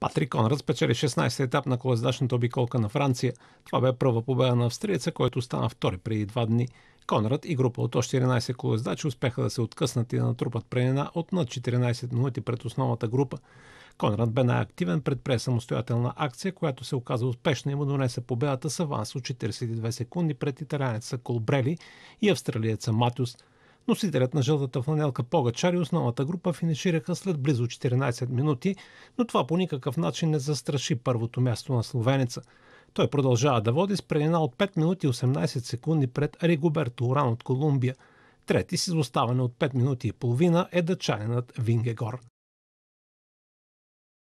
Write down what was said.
Патрик Конрад спечели 16 етап на колездачната обиколка на Франция. Това бе първа победа на австриеца, който стана втори преди два дни. Конрад и група от 14 колездачи успеха да се откъснат и да натрупат пленена от над 14 минути пред основната група. Конрад бе най-активен пред пресамостоятелна акция, която се оказа успешна и му донесе победата с аванс от 42 секунди пред италянеца Колбрели и австралиеца Матюс – Носителят на жълтата фланелка Погачар и основната група финишираха след близо 14 минути, но това по никакъв начин не застраши първото място на словенеца. Той продължава да води с прелина от 5 минути 18 секунди пред Ригоберто Уран от Колумбия. Трети с изоставане от 5 минути и половина е дъчанинът Вингегор.